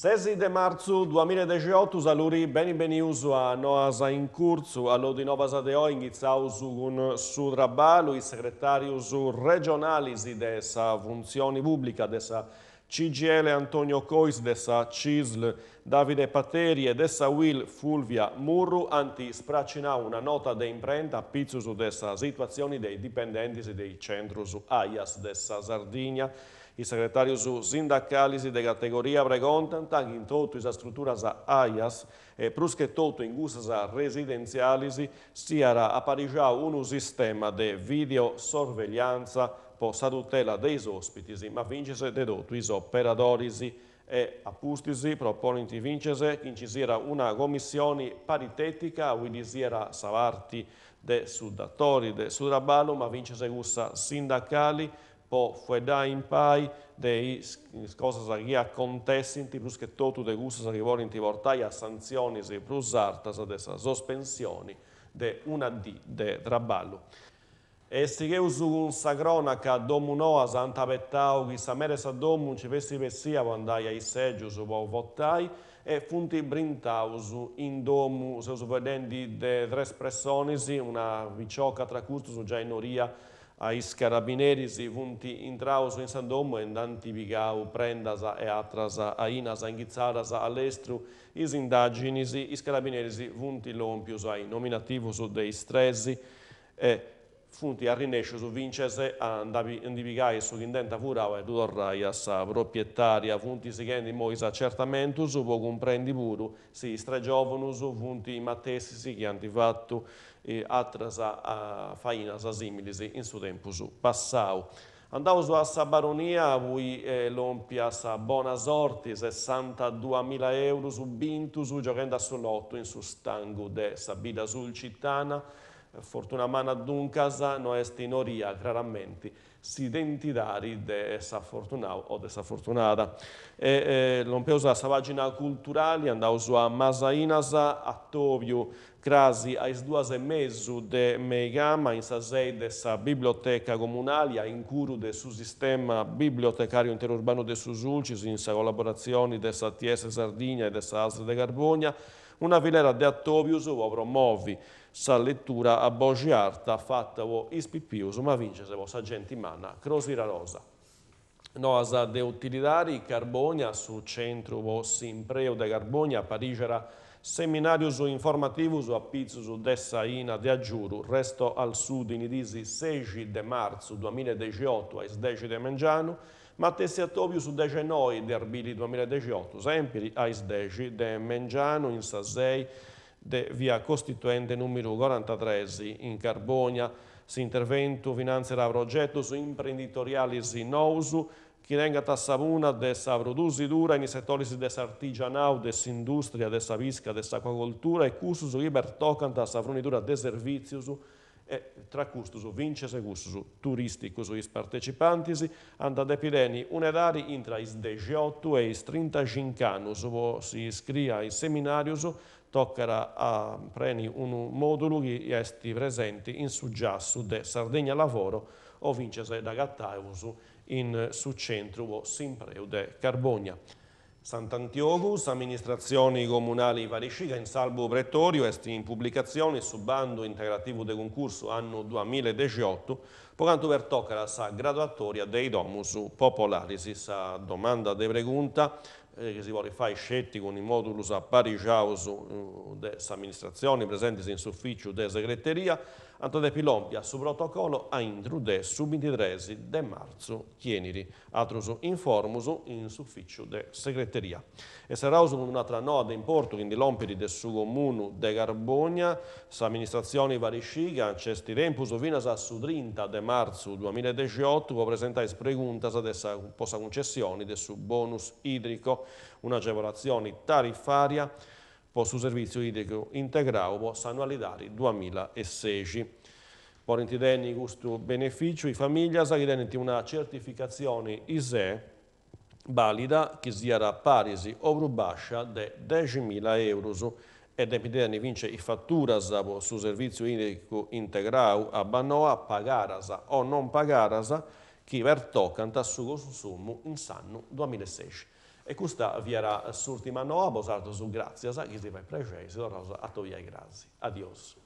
16 de marzu 2018 saluri beni beniusu a noasa in curzu all'odinova de su un su traballo i segretarius regionalis de sa funzione pubblica dessa CGL Antonio Coisdessa, CISL Davide Pateri e Dessa Will Fulvia Murru anti spracina una nota di imprenta pizzu su dessa situazioni dei dipendenti dei centri su AIAS dessa Sardigna. Il segretario su sindacalisi de categoria pregontan tanto in tutto la struttura sa AIAS e prusche tutto in gusto sa residenzialisi si era apparigiato un sistema de videosorveglianza possa a tutela dei ospiti, ma vincese dedotuis operadorisi e apustisi proponenti vincese, incisira una commissione paritetica, uidisiera savarti de sudatori de sudrabalo, ma vincese gussa sindacali, po fueda in pai dei cose che contessinti, plus che totu de gusta che volinti portai a sanzioni se plus artas de sospensioni de una di de traballo. Esti che un sacronaca domu noa santa pettau chi sa mere sa domun ci vesti pessia andai ai seggi su po votai e funti brintausu in domu se usu vedendi de tre pressonisi una vicioca tra curtus già in oria ai scarabinerisi funti intrausu in san domu e indanti vigau prendasa e atrasa ainasa inghizzarasa all'estru is indaginisi i si funti lompius ai nominativus dei stresi e funti arrinesce su vincese indivigai sull'indenta furava e tutorraia sa proprietaria funti sighendi mois su può comprendi puru si su funti mattesi si che hanno fatto e atras a faina sa similisi in su tempo su passau. Andavo su a sa baronia, voi eh, l'ompia sa buona sorti, 62.000 euro su Bintu, su giocando a su lotto in su stango de sabida sul cittana, Fortuna mana duncas no est in oria claramente identitari de sa fortunau o de sa fortunada. E, e, Lompeusa sa pagina culturali andaus a masainasa, a Tovio crasi ais duas e mezzo de meigama, in sa sede sa biblioteca comunale a incuru de su sistema bibliotecario interurbano de Susulcis in sa collaborazione de sa TS Sardigna e de sa ASL de Carbogna una velera di attobius vo promovi sa lettura a bogi arta fatta vo ispipius ma vincese vo sa genti manna crosira rosa. Noas de utilitari Carbonia su centro vos impreo de Carbonia parigera seminarius informativus appizzo su dessa ina de aggiuru resto al sud in idisi 16 de marzo 2018 a 10 de mangiano, Mattese Attovio su Dece Noi, Derby di 2018, sempre a Isdeci, de Mengiano, in Sassei, de via Costituente numero 43 in Carbonia, si intervento finanzierà progetto su imprenditoriali Sinousu, chi venga tassavuna Savuna, de Savrodusi dura, in settori de artigianau, de industria, de visca, de acquacoltura e cursus libertocanta a Savrunidura de serviziusu, e tra custusu, vincese custusu, turisticusu is partecipantis, andad epideni unerari intra is 18 e is 35 annus, vo si iscria in seminarius, toccherà a preni un modulo che esti presenti in suggiassu de Sardegna Lavoro o vincese da Gattaiusu in su centro o simpreu de Carbogna. Sant'Antiogus, amministrazioni comunali Varisciga, in salvo pretorio, esti in pubblicazione su bando integrativo del concorso anno 2018, pocanto per toccare la sa graduatoria dei domus popolaris, sa domanda de pregunta eh, che si vuole fare scetti con i modulus a pari giausu eh, delle amministrazioni presenti in sufficio de segreteria, Antone Pilombia, su protocollo a Indrude, su 23 de marzo, Chieniri, atruso informuso in sufficio de segreteria. E sarà usato un'altra nota in porto, quindi l'ompiri del suo comune de Garbogna, sa amministrazione varisciga, cesti rempus, vinas a su 30 de marzo 2018, può presentare spreguntas ad essa posa concessioni del suo bonus idrico, un'agevolazione tariffaria, posto servizio idrico integravo annualidari 2016. Porenti denni questo beneficio, i famiglia saranno una certificazione ISE valida che sia parisi o rubascia di 10.000 euro e ed epidemi vince i fatturas su servizio idrico integrau a Banoa pagarasa o non pagarasa chi vertocanta su consumo in sanno 2016. E questa vi era l'ultima nuova, bosardo su grazie, che si va precisi, a tovia grazie. Adios.